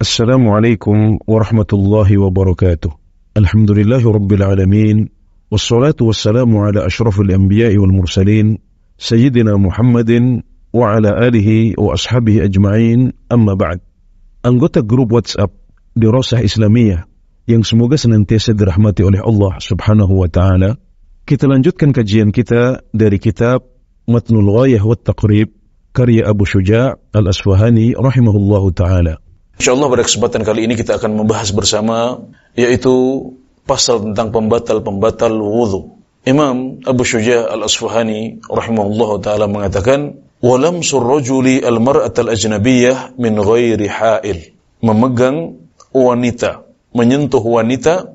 السلام عليكم ورحمة الله وبركاته الحمد لله رب العالمين والصلاة والسلام على أشرف الأنبياء والمرسلين سيدنا محمد وعلى آله وأصحابه أجمعين أما بعد Anggota grup WhatsApp Dirosah Islamiyah yang semoga senantiasa dirahmati oleh Allah Subhanahu wa taala. Kita lanjutkan kajian kita dari kitab Matnul Ghayah wa Taqrib karya Abu Syuja' Al-Asfahani rahimahullahu taala. InsyaAllah pada kesempatan kali ini kita akan membahas bersama yaitu pasal tentang pembatal-pembatal wudhu. Imam Abu Syuja Al-Asfahani rahimahullah ta'ala mengatakan "Walam al-mar'at al-ajnabiyyah min ghairi ha'il." Memegang wanita, menyentuh wanita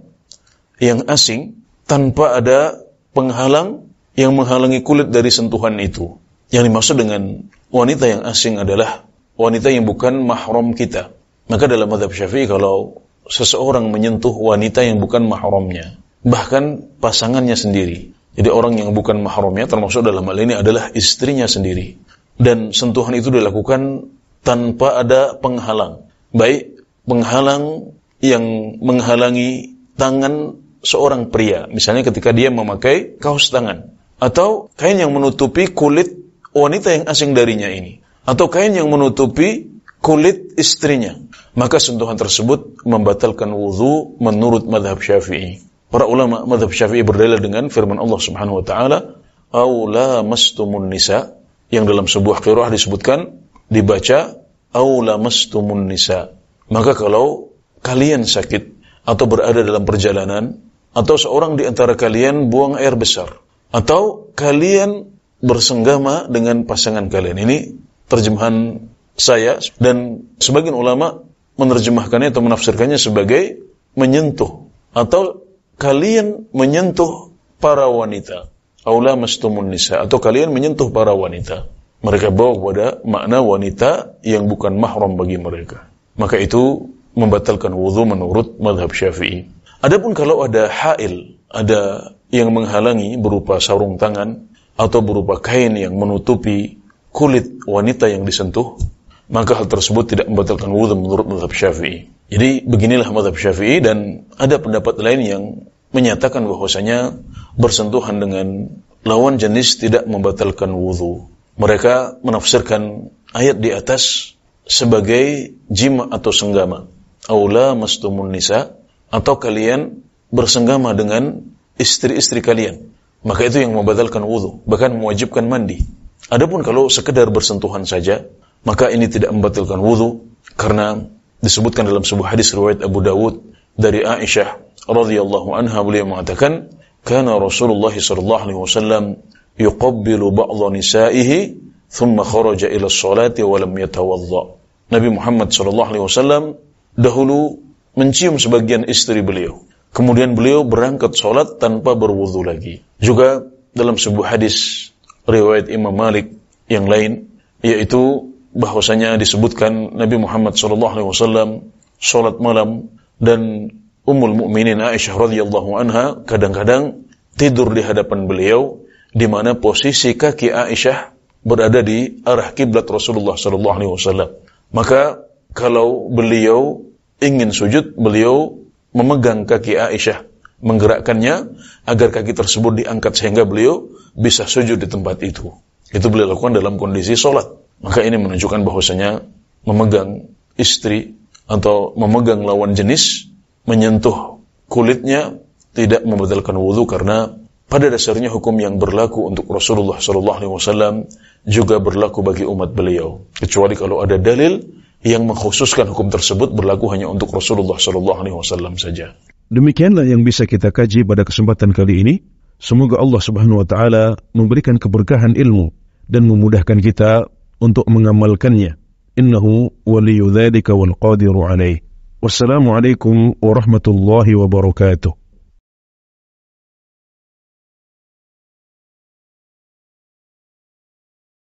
yang asing tanpa ada penghalang yang menghalangi kulit dari sentuhan itu. Yang dimaksud dengan wanita yang asing adalah wanita yang bukan mahram kita maka dalam madhab syafi'i kalau seseorang menyentuh wanita yang bukan mahramnya, bahkan pasangannya sendiri. Jadi orang yang bukan mahramnya termasuk dalam hal ini adalah istrinya sendiri. Dan sentuhan itu dilakukan tanpa ada penghalang. Baik penghalang yang menghalangi tangan seorang pria, misalnya ketika dia memakai kaos tangan atau kain yang menutupi kulit wanita yang asing darinya ini atau kain yang menutupi kulit istrinya. Maka sentuhan tersebut membatalkan wudhu menurut madhab syafi'i. Para ulama madhab syafi'i berdalil dengan firman Allah subhanahu wa ta'ala, Aula mastumun nisa, yang dalam sebuah qirah disebutkan, dibaca, Aula mastumun nisa. Maka kalau kalian sakit, atau berada dalam perjalanan, atau seorang di antara kalian buang air besar, atau kalian bersenggama dengan pasangan kalian. Ini terjemahan saya dan sebagian ulama menerjemahkannya atau menafsirkannya sebagai menyentuh atau kalian menyentuh para wanita aula mastumun nisa atau kalian menyentuh para wanita mereka bawa kepada makna wanita yang bukan mahram bagi mereka maka itu membatalkan wudhu menurut madhab syafi'i adapun kalau ada hail ada yang menghalangi berupa sarung tangan atau berupa kain yang menutupi kulit wanita yang disentuh maka hal tersebut tidak membatalkan wudhu menurut mazhab syafi'i. Jadi beginilah mazhab syafi'i dan ada pendapat lain yang menyatakan bahwasanya bersentuhan dengan lawan jenis tidak membatalkan wudhu. Mereka menafsirkan ayat di atas sebagai jima atau senggama. Aula mastumun nisa atau kalian bersenggama dengan istri-istri kalian. Maka itu yang membatalkan wudhu, bahkan mewajibkan mandi. Adapun kalau sekedar bersentuhan saja, maka ini tidak membatalkan wudhu karena disebutkan dalam sebuah hadis riwayat Abu Dawud dari Aisyah radhiyallahu anha beliau mengatakan, "Kana Rasulullah sallallahu alaihi wasallam yuqabbilu ba'dha nisa'ihi thumma kharaja ila sholati wa lam yatawadda." Nabi Muhammad sallallahu alaihi wasallam dahulu mencium sebagian istri beliau. Kemudian beliau berangkat sholat tanpa berwudu lagi. Juga dalam sebuah hadis riwayat Imam Malik yang lain, yaitu bahwasanya disebutkan Nabi Muhammad sallallahu alaihi wasallam salat malam dan Ummul Mukminin Aisyah radhiyallahu anha kadang-kadang tidur di hadapan beliau di mana posisi kaki Aisyah berada di arah kiblat Rasulullah sallallahu alaihi wasallam. Maka kalau beliau ingin sujud, beliau memegang kaki Aisyah, menggerakkannya agar kaki tersebut diangkat sehingga beliau bisa sujud di tempat itu. Itu beliau lakukan dalam kondisi sholat. Maka ini menunjukkan bahwasanya memegang istri atau memegang lawan jenis, menyentuh kulitnya tidak membatalkan wudhu karena pada dasarnya hukum yang berlaku untuk Rasulullah Shallallahu Alaihi Wasallam juga berlaku bagi umat beliau. Kecuali kalau ada dalil yang mengkhususkan hukum tersebut berlaku hanya untuk Rasulullah Shallallahu Alaihi Wasallam saja. Demikianlah yang bisa kita kaji pada kesempatan kali ini. Semoga Allah Subhanahu Wa Taala memberikan keberkahan ilmu dan memudahkan kita untuk mengamalkannya. Innahu waliyudzalika walqadiru wal alaih. Wassalamualaikum warahmatullahi wabarakatuh.